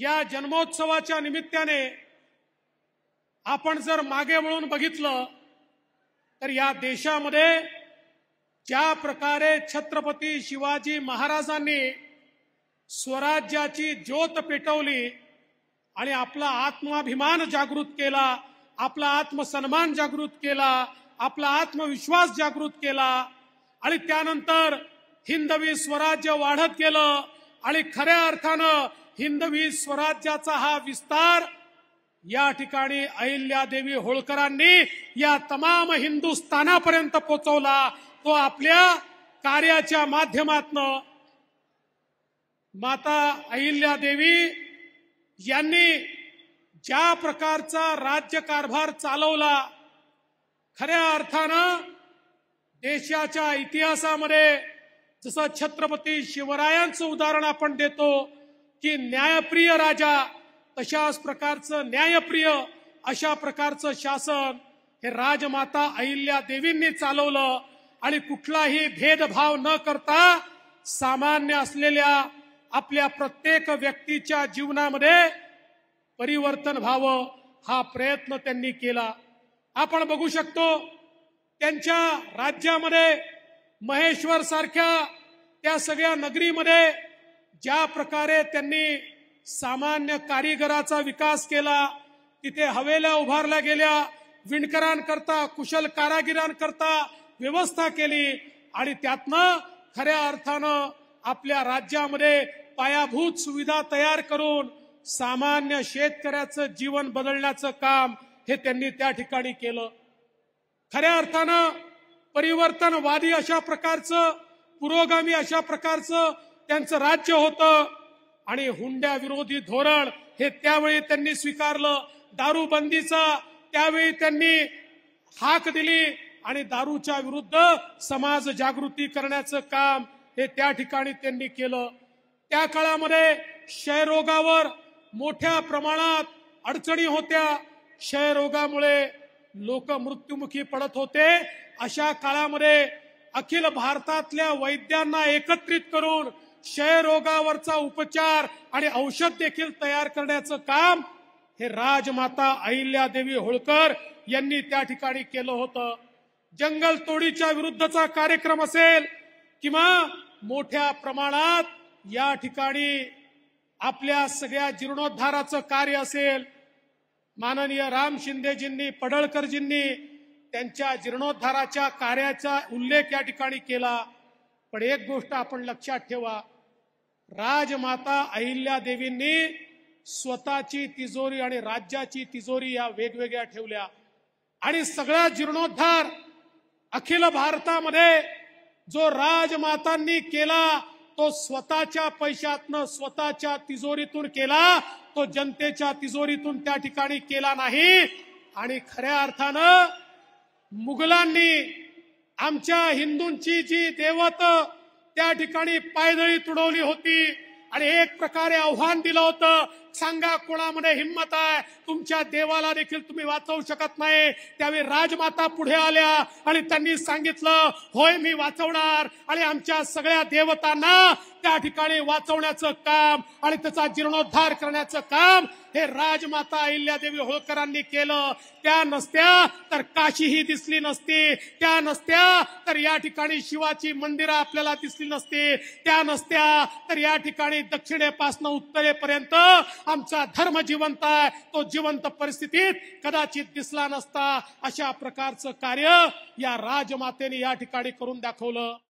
या जन्मोत्सवाच्या निमित्ताने आपण जर मागे वळून बघितलं तर या देशामध्ये ज्या प्रकारे छत्रपती शिवाजी महाराजांनी स्वराज्याची ज्योत पेटवली आणि आपला आत्माभिमान जागृत केला आपला आत्मसन्मान जागृत केला आपला आत्मविश्वास जागृत केला आणि त्यानंतर हिंदवी स्वराज्य वाढत गेलं आणि खऱ्या अर्थानं हिंदवी स्वराज्याचा हा विस्तार या ठिकाणी अहिल्यादेवी देवी होळकरांनी या तमाम हिंदुस्थानापर्यंत पोचवला तो आपल्या कार्याच्या माध्यमातून माता अहिल्या देवी यांनी ज्या प्रकारचा राज्यकारभार चालवला खऱ्या अर्थानं देशाच्या इतिहासामध्ये जसं छत्रपती शिवरायांचं उदाहरण आपण देतो की न्यायप्रिय राजा तशाच प्रकारचं न्यायप्रिय अशा प्रकारचं शासन हे राजमाता अहिल्या देवींनी चालवलं आणि कुठलाही भेदभाव न करता सामान्य असलेल्या आपल्या प्रत्येक व्यक्तीच्या जीवनामध्ये परिवर्तन व्हावं हा प्रयत्न त्यांनी केला आपण बघू शकतो त्यांच्या राज्यामध्ये महेश्वर सारख्या त्या सगळ्या नगरीमध्ये ज्या प्रकारे त्यांनी सामान्य कारीगराचा विकास केला तिथे हवेल्या उभारल्या गेल्या विणकरांकरता कुशल कारागिरांकरता व्यवस्था केली आणि त्यातनं खऱ्या अर्थानं आपल्या राज्यामध्ये पायाभूत सुविधा तयार करून सामान्य शेतकऱ्याचं जीवन बदलण्याचं काम हे त्यांनी त्या ठिकाणी केलं खऱ्या अर्थानं परिवर्तनवादी अशा प्रकारचं पुरोगामी अशा प्रकारचं त्यांचं राज्य होतं आणि हुंड्या विरोधी धोरण हे त्यावेळी त्यांनी स्वीकारलं दारूबंदीचा त्यावेळी त्यांनी हाक दिली आणि दारूच्या विरुद्ध समाज जागृती करण्याचं काम हे त्या ठिकाणी त्यांनी केलं त्या काळामध्ये क्षयरोगावर मोठ्या प्रमाणात अडचणी होत्या क्षयरोगामुळे लोक मृत्युमुखी पडत होते अशा काळामध्ये अखिल भारतातल्या वैद्यांना एकत्रित करून क्षयरोगावरचा उपचार आणि औषध देखील तयार करण्याचं काम हे राजमाता देवी होळकर यांनी त्या ठिकाणी केलं होतं जंगल तोडीच्या विरुद्धचा कार्यक्रम असेल किंवा मोठ्या प्रमाणात या ठिकाणी आपल्या सगळ्या जीर्णोद्धाराचं कार्य असेल माननीय राम शिंदेजींनी पडळकरजींनी त्यांच्या जीर्णोद्धाराच्या कार्याचा उल्लेख या ठिकाणी केला पण एक गोष्ट आपण लक्षात ठेवा राजमाता अहिल्या देवींनी स्वतःची तिजोरी आणि राज्याची तिजोरी या वेगवेगळ्या ठेवल्या आणि सगळा जीर्णोद्धार अखिल भारतामध्ये जो राजमातांनी केला तो स्वतःच्या पैशातनं स्वतःच्या तिजोरीतून केला तो जनतेच्या तिजोरीतून त्या ठिकाणी केला नाही आणि खऱ्या अर्थानं मुघलांनी आमच्या हिंदूंची जी देवत त्या ठिकाणी पायदळी तुडवली होती आणि एक प्रकारे आव्हान दिलं होतं सांगा कोणामध्ये हिंमत आहे तुमच्या देवाला देखील तुम्ही वाचवू शकत नाही त्यावेळी राजमाता पुढे आल्या आणि त्यांनी सांगितलं होय मी वाचवणार आणि आमच्या सगळ्या देवतांना त्या ठिकाणी वाचवण्याचं काम आणि त्याचा जीर्णोद्धार करण्याचं काम हे राजमाता देवी होळकरांनी केलं त्या नसत्या तर काशी ही दिसली नसती त्या नसत्या तर या ठिकाणी शिवाची मंदिरं आपल्याला दिसली नसती त्या नसत्या तर या ठिकाणी दक्षिणेपासून उत्तरेपर्यंत आमचा धर्म जिवंत आहे तो जिवंत परिस्थितीत कदाचित दिसला नसता अशा प्रकारचं कार्य या राजमातेने या ठिकाणी करून दाखवलं